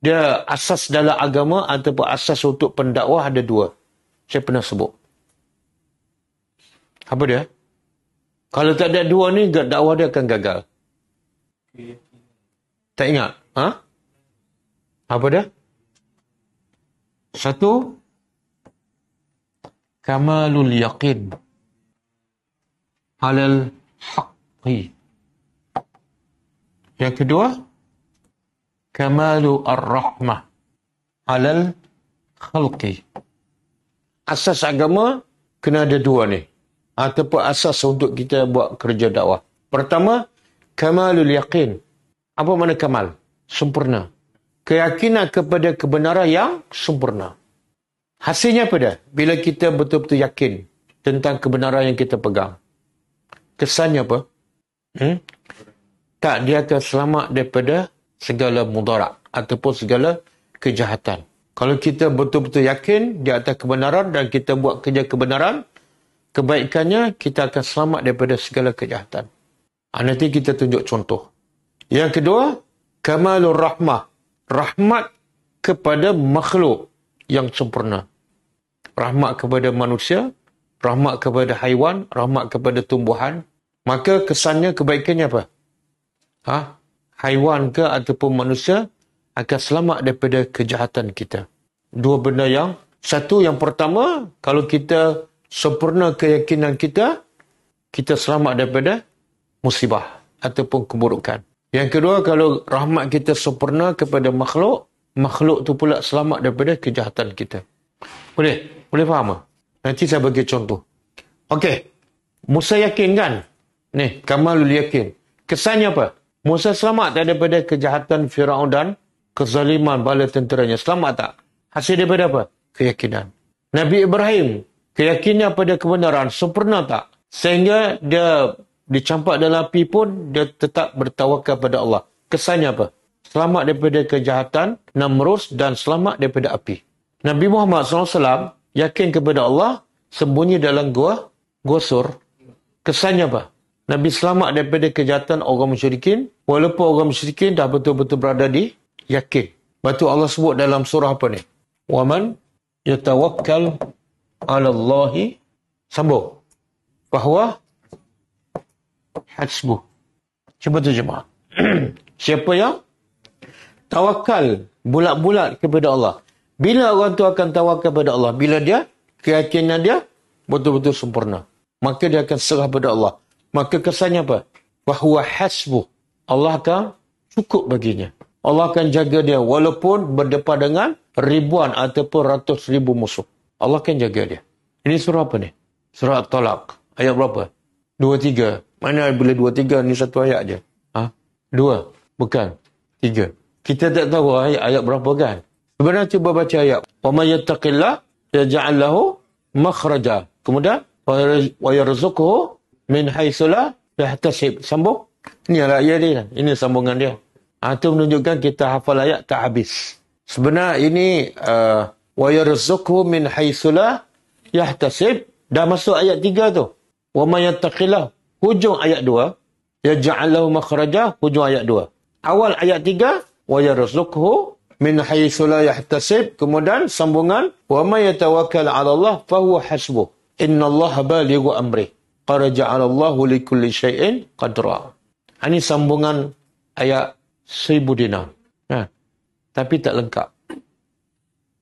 dia asas dalam agama ataupun asas untuk pendakwah ada dua. Saya pernah sebut. Apa dia? Kalau tak ada dua ni, dakwah dia akan gagal. Tak ingat? Ha? Apa dia? Satu, kamalul yakin halal haqqi. Yang kedua, kamalu ar-rahmah alal khalqi. Asas agama kena ada dua ni. Ataupun asas untuk kita buat kerja dakwah. Pertama, kamalul yaqin. Apa makna kamal? Sempurna. Keyakinan kepada kebenaran yang sempurna. Hasilnya apa dia? Bila kita betul-betul yakin tentang kebenaran yang kita pegang. Kesannya apa? Hmm? Tak, dia akan selamat daripada segala mudarat ataupun segala kejahatan. Kalau kita betul-betul yakin di atas kebenaran dan kita buat kerja kebenaran, kebaikannya kita akan selamat daripada segala kejahatan. Ha, nanti kita tunjuk contoh. Yang kedua, kamalur rahmah. Rahmat kepada makhluk yang sempurna. Rahmat kepada manusia, rahmat kepada haiwan, rahmat kepada tumbuhan. Maka kesannya kebaikannya apa? Ha? haiwan ke ataupun manusia akan selamat daripada kejahatan kita. Dua benda yang satu yang pertama kalau kita sempurna keyakinan kita kita selamat daripada musibah ataupun keburukan. Yang kedua kalau rahmat kita sempurna kepada makhluk makhluk tu pula selamat daripada kejahatan kita. Boleh? Boleh faham? Nanti saya bagi contoh. Okey. Musa yakin kan? Ni, Kamalul yakin. Kesannya apa? Musa selamat daripada kejahatan Firaun dan kezaliman bala tenteranya. Selamat tak? Hasil daripada apa? Keyakinan. Nabi Ibrahim, keyakinannya pada kebenaran sempurna tak? Sehingga dia dicampak dalam api pun, dia tetap bertawakal kepada Allah. Kesannya apa? Selamat daripada kejahatan, namrus dan selamat daripada api. Nabi Muhammad SAW yakin kepada Allah, sembunyi dalam gua, gua sur. Kesannya apa? Nabi selamat daripada kejahatan orang musyrikin walaupun orang musyrikin dah betul-betul berada di yakin. Batu Allah sebut dalam surah apa ni? Waman yatawakkal Allah sambung. Bahawa hasbu. Cuba tu jemaah. Siapa yang tawakal bulat-bulat kepada Allah. Bila orang tu akan tawakal kepada Allah? Bila dia keyakinan dia betul-betul sempurna. Maka dia akan serah kepada Allah maka kesannya apa? Bahwa hasbuh. Allah akan cukup baginya. Allah akan jaga dia walaupun berdepan dengan ribuan ataupun ratus ribu musuh. Allah akan jaga dia. Ini surah apa ni? Surah Talak Ayat berapa? Dua, tiga. Mana boleh dua, tiga? Ini satu ayat je. Ha? Dua? Bukan. Tiga. Kita tak tahu ayat, ayat berapa kan? Sebenarnya cuba baca ayat. وَمَا يَتَّقِ اللَّهِ makhraja kemudian wa وَيَرْزُقُهُ min haisulah yahtasib sambung ni ayat dia, dia ini sambungan dia itu ha, menunjukkan kita hafal ayat tak habis sebenarnya ini uh, wa yarzuqhu min haisulah yahtasib dah masuk ayat tiga tu wa may yattaqillah hujung ayat dua ya lahu makhraja hujung ayat dua awal ayat tiga wa yarzuqhu min haitsulah yahtasib kemudian sambungan wa may yatawakkal 'ala Allah fa hasbuh innallaha balighu amrih qad ja'alallahu li kulli syai'in qadra. Ini sambungan ayat 1000 dinar. Ha. Tapi tak lengkap.